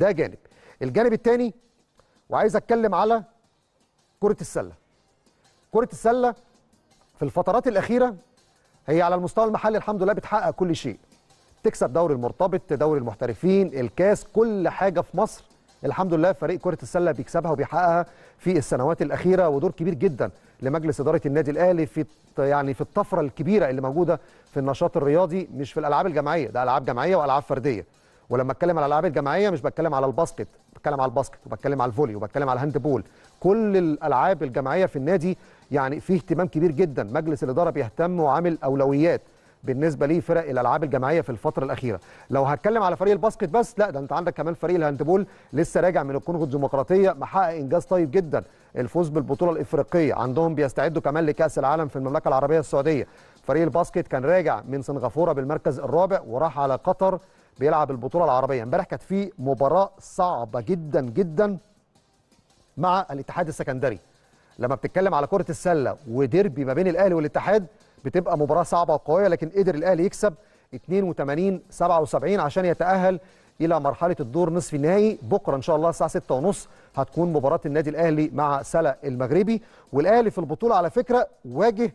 ده جانب الجانب الثاني وعايز اتكلم على كره السله كره السله في الفترات الاخيره هي على المستوى المحلي الحمد لله بتحقق كل شيء تكسب دوري المرتبط دوري المحترفين الكاس كل حاجه في مصر الحمد لله فريق كره السله بيكسبها وبيحققها في السنوات الاخيره ودور كبير جدا لمجلس اداره النادي الاهلي في يعني في الطفره الكبيره اللي موجوده في النشاط الرياضي مش في الالعاب الجماعيه ده العاب جماعيه والعاب فرديه ولما اتكلم على الالعاب الجماعيه مش بتكلم على الباسكت بتكلم على الباسكت وبتكلم على الفولي وبتكلم على الهاند بول كل الالعاب الجماعيه في النادي يعني في اهتمام كبير جدا مجلس الاداره بيهتم وعامل اولويات بالنسبه لفرق الالعاب الجماعيه في الفتره الاخيره لو هتكلم على فريق الباسكت بس لا ده انت عندك كمان فريق الهاندبول لسه راجع من الكونغو الديمقراطيه محقق انجاز طيب جدا الفوز بالبطوله الافريقيه عندهم بيستعدوا كمان لكاس العالم في المملكه العربيه السعوديه فريق الباسكت كان راجع من سنغافوره بالمركز الرابع وراح على قطر بيلعب البطوله العربيه امبارح كانت في مباراه صعبه جدا جدا مع الاتحاد السكندري لما بتتكلم على كره السله وديربي ما بين الاهلي والاتحاد بتبقى مباراه صعبه وقويه لكن قدر الاهلي يكسب 82 77 عشان يتاهل الى مرحله الدور نصف النهائي بكره ان شاء الله الساعه 6:30 هتكون مباراه النادي الاهلي مع سلا المغربي والاهلي في البطوله على فكره واجه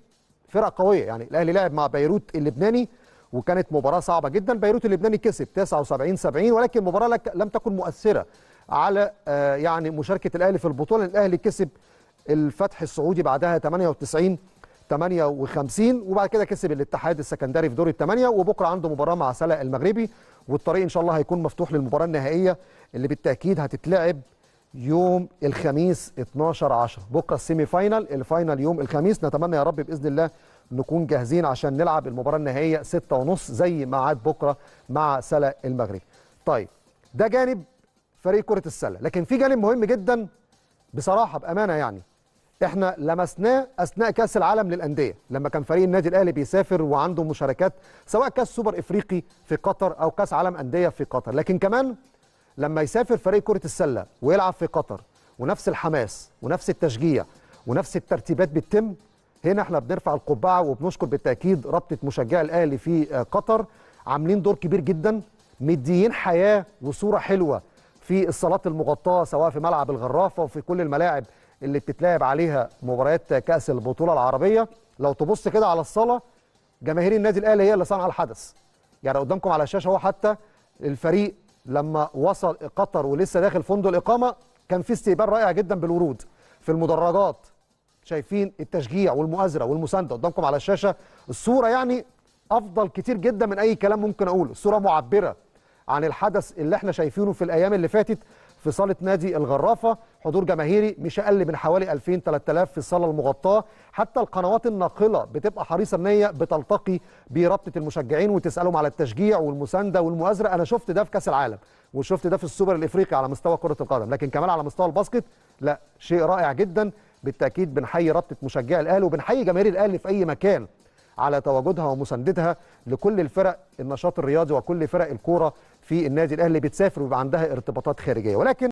فرق قويه يعني الاهلي لعب مع بيروت اللبناني وكانت مباراه صعبه جدا بيروت اللبناني كسب 79 70 ولكن مباراه لم تكن مؤثره على آه، يعني مشاركه الاهلي في البطوله الاهلي كسب الفتح السعودي بعدها 98 58 وبعد كده كسب الاتحاد السكندري في دور الثمانيه وبكره عنده مباراه مع سلا المغربي والطريق ان شاء الله هيكون مفتوح للمباراه النهائيه اللي بالتاكيد هتتلعب يوم الخميس 12 10 بكره السيمي فاينل الفاينل يوم الخميس نتمنى يا رب باذن الله نكون جاهزين عشان نلعب المباراه النهائيه ستة ونص زي ميعاد بكره مع سلا المغرب طيب ده جانب فريق كره السله لكن في جانب مهم جدا بصراحه بامانه يعني احنا لمسناه اثناء كاس العالم للانديه لما كان فريق النادي الاهلي بيسافر وعنده مشاركات سواء كاس سوبر افريقي في قطر او كاس عالم انديه في قطر لكن كمان لما يسافر فريق كره السله ويلعب في قطر ونفس الحماس ونفس التشجيع ونفس الترتيبات بتتم هنا احنا بنرفع القبعه وبنشكر بالتاكيد رابطه مشجعي الاهلي في آه، قطر عاملين دور كبير جدا مديين حياه وصوره حلوه في الصالات المغطاه سواء في ملعب الغرافه وفي كل الملاعب اللي بتتلعب عليها مباريات كاس البطوله العربيه لو تبص كده على الصاله جماهير النادي الاهلي هي اللي صنع الحدث يعني قدامكم على الشاشه هو حتى الفريق لما وصل قطر ولسه داخل فندق الاقامه كان في استقبال رائع جدا بالورود في المدرجات شايفين التشجيع والمؤازره والمسانده قدامكم على الشاشه الصوره يعني افضل كتير جدا من اي كلام ممكن اقوله الصوره معبره عن الحدث اللي احنا شايفينه في الايام اللي فاتت في صاله نادي الغرافه حضور جماهيري مش اقل من حوالي 2000 3000 في الصاله المغطاه حتى القنوات الناقله بتبقى حريصه ان هي بتلتقي برابطه المشجعين وتسالهم على التشجيع والمسانده والمؤازره انا شفت ده في كاس العالم وشفت ده في السوبر الافريقي على مستوى كره القدم لكن كمان على مستوى الباسكت لا شيء رائع جدا بالتاكيد بنحيي رابطه مشجعي الاهلي وبنحيي جماهير الاهلي في اي مكان على تواجدها ومساندتها لكل الفرق النشاط الرياضي وكل فرق الكوره في النادي الاهلي بتسافر وبيبقى عندها ارتباطات خارجيه ولكن